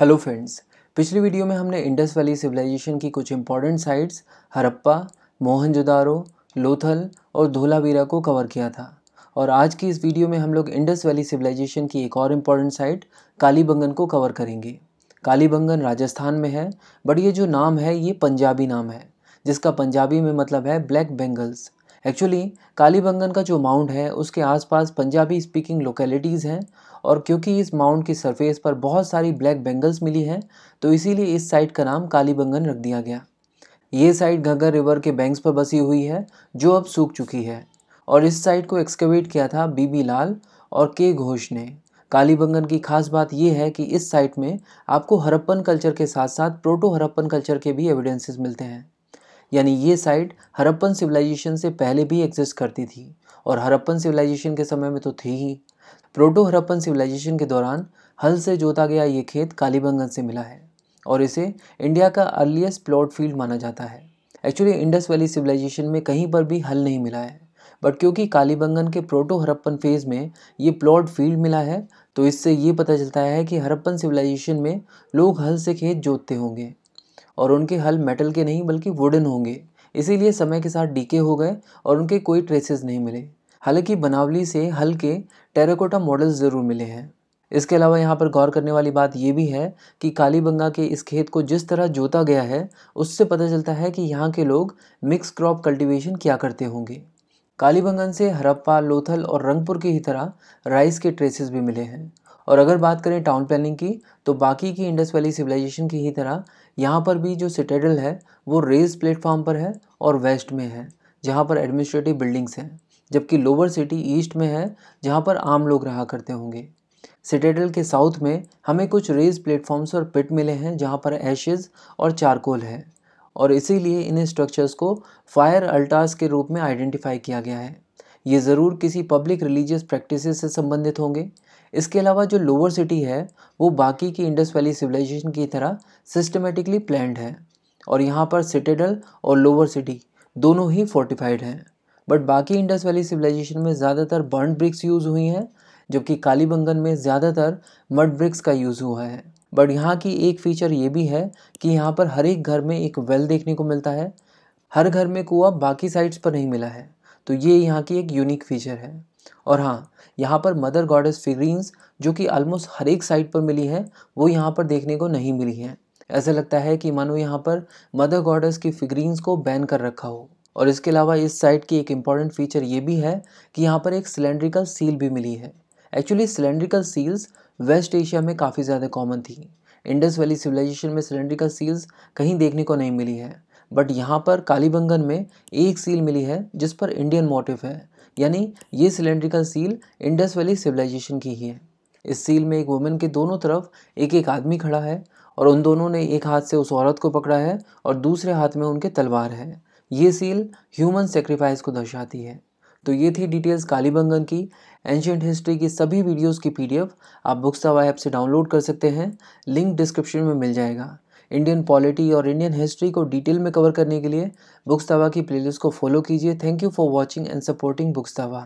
hello friends पिछली video में हमने इंडस वैली सिविलाइजेशन की कुछ इंपॉर्टेंट साइट्स हरप्पा मोहनजोदारो लोथल और धोलावीरा को कवर किया था और आज की इस वीडियो में हम लोग इंडस वैली सिविलाइजेशन की एक और इम्पॉर्टेंट साइट कालीबंगन को कवर करेंगे कालीबंगन राजस्थान में है बट ये जो नाम है ये पंजाबी नाम है जिसका पंजाबी में मतलब है ब्लैक बेंगल्स एक्चुअली कालीबंगन का जो माउंट है उसके आसपास पंजाबी स्पीकिंग लोकेलिटीज़ हैं और क्योंकि इस माउंट की सरफेस पर बहुत सारी ब्लैक बेंगल्स मिली हैं तो इसीलिए इस साइट का नाम कालीबंगन रख दिया गया ये साइट घग्गर रिवर के बैंक्स पर बसी हुई है जो अब सूख चुकी है और इस साइट को एक्सकवेट किया था बीबी लाल और के घोष ने कालीबंगन की खास बात यह है कि इस साइट में आपको हरप्पन कल्चर के साथ साथ प्रोटो हरप्पन कल्चर के भी एविडेंसेस मिलते हैं यानी ये साइट हरप्पन सिविलाइजेशन से पहले भी एग्जिस्ट करती थी और हरप्पन सिविलाइजेशन के समय में तो थी ही प्रोटो हरप्पन सिविलाइजेशन के दौरान हल से जोता गया ये खेत कालीबंगन से मिला है और इसे इंडिया का अर्लीस्ट प्लॉट फील्ड माना जाता है एक्चुअली इंडस वैली सिविलाइजेशन में कहीं पर भी हल नहीं मिला है बट क्योंकि कालीबंगन के प्रोटो हरप्पन फेज में ये प्लॉट फील्ड मिला है तो इससे ये पता चलता है कि हरप्पन सिविलाइजेशन में लोग हल से खेत जोतते होंगे और उनके हल मेटल के नहीं बल्कि वुडन होंगे इसीलिए समय के साथ डीके हो गए और उनके कोई ट्रेसेस नहीं मिले हालांकि बनावली से हल्के टेराकोटा मॉडल्स ज़रूर मिले हैं इसके अलावा यहाँ पर गौर करने वाली बात यह भी है कि कालीबंगा के इस खेत को जिस तरह जोता गया है उससे पता चलता है कि यहाँ के लोग मिक्स क्रॉप कल्टीवेशन क्या करते होंगे कालीबंगन से हरप्पा लोथल और रंगपुर की ही तरह राइस के ट्रेसेस भी मिले हैं और अगर बात करें टाउन प्लानिंग की तो बाकी की इंडस वैली सिविलाइजेशन की ही तरह यहाँ पर भी जो सिटेडल है वो रेज प्लेटफॉर्म पर है और वेस्ट में है जहाँ पर एडमिनिस्ट्रेटिव बिल्डिंग्स हैं जबकि लोअर सिटी ईस्ट में है जहाँ पर आम लोग रहा करते होंगे सिटेडल के साउथ में हमें कुछ रेज प्लेटफॉर्म्स और पिट मिले हैं जहाँ पर एशेज़ और चारकोल है और इसीलिए इन स्ट्रक्चर्स को फायर अल्टास के रूप में आइडेंटिफाई किया गया है ये ज़रूर किसी पब्लिक रिलीजियस प्रैक्टिस से संबंधित होंगे इसके अलावा जो लोअर सिटी है वो बाकी की इंडस वैली सिविलाइजेशन की तरह सिस्टमेटिकली प्लैंड है और यहाँ पर सिटेडल और लोअर सिटी दोनों ही फोर्टिफाइड हैं बट बाकी इंडस वैली सिविलाइजेशन में ज़्यादातर बर्न ब्रिक्स यूज़ हुई हैं जबकि कालीबंगन में ज़्यादातर मड ब्रिक्स का यूज़ हुआ है बट यहाँ की एक फीचर ये भी है कि यहाँ पर हर एक घर में एक वेल देखने को मिलता है हर घर में कुआ बाकी साइड्स पर नहीं मिला है तो ये यहाँ की एक यूनिक फीचर है और हाँ यहाँ पर मदर गॉडेस फिगरीन्स जो कि ऑलमोस्ट हर एक साइड पर मिली है वो यहाँ पर देखने को नहीं मिली हैं ऐसा लगता है कि मानो यहाँ पर मदर गॉडेस की फिगरीन्स को बैन कर रखा हो और इसके अलावा इस साइट की एक इम्पॉर्टेंट फीचर ये भी है कि यहाँ पर एक सिलेंड्रिकल सील भी मिली है actually cylindrical seals West Asia में काफ़ी ज़्यादा कॉमन थी इंडस वैली सिविलाइजेशन में सिलेंड्रिकल सील्स कहीं देखने को नहीं मिली है बट यहाँ पर कालीबंगन में एक सील मिली है जिस पर इंडियन मोटिव है यानी ये cylindrical seal Indus valley civilization की ही है इस सील में एक वुमेन के दोनों तरफ एक एक आदमी खड़ा है और उन दोनों ने एक हाथ से उस औरत को पकड़ा है और दूसरे हाथ में उनके तलवार है ये सील ह्यूमन सेक्रीफाइस को दर्शाती है तो ये थी डिटेल्स कालीबंगन की एंशियंट हिस्ट्री की सभी वीडियोस की पीडीएफ आप बुक्सावा ऐप से डाउनलोड कर सकते हैं लिंक डिस्क्रिप्शन में मिल जाएगा इंडियन पॉलिटी और इंडियन हिस्ट्री को डिटेल में कवर करने के लिए बुक्स तवा की प्लेलिस्ट को फॉलो कीजिए thank you for watching and supporting बुक्स दावा